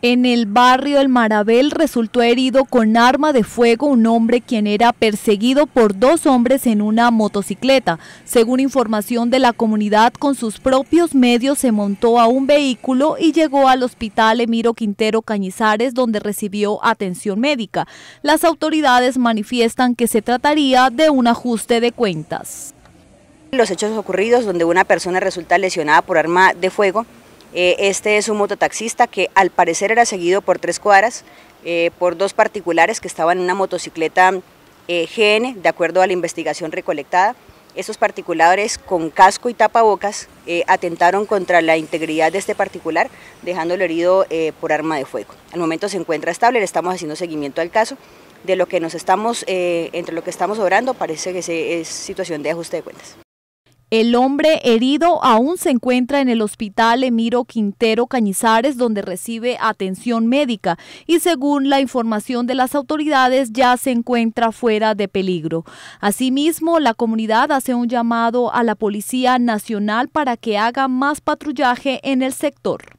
En el barrio El Marabel resultó herido con arma de fuego un hombre quien era perseguido por dos hombres en una motocicleta. Según información de la comunidad, con sus propios medios se montó a un vehículo y llegó al hospital Emiro Quintero Cañizares donde recibió atención médica. Las autoridades manifiestan que se trataría de un ajuste de cuentas. Los hechos ocurridos donde una persona resulta lesionada por arma de fuego eh, este es un mototaxista que al parecer era seguido por tres cuadras, eh, por dos particulares que estaban en una motocicleta eh, GN, de acuerdo a la investigación recolectada. Estos particulares con casco y tapabocas atentaron contra la integridad de este particular, dejándolo herido por arma de fuego. Al momento se encuentra estable, le estamos haciendo seguimiento al caso. De lo que nos estamos, entre lo que estamos obrando, parece que es situación de ajuste de cuentas. El hombre herido aún se encuentra en el hospital Emiro Quintero Cañizares, donde recibe atención médica y según la información de las autoridades ya se encuentra fuera de peligro. Asimismo, la comunidad hace un llamado a la Policía Nacional para que haga más patrullaje en el sector.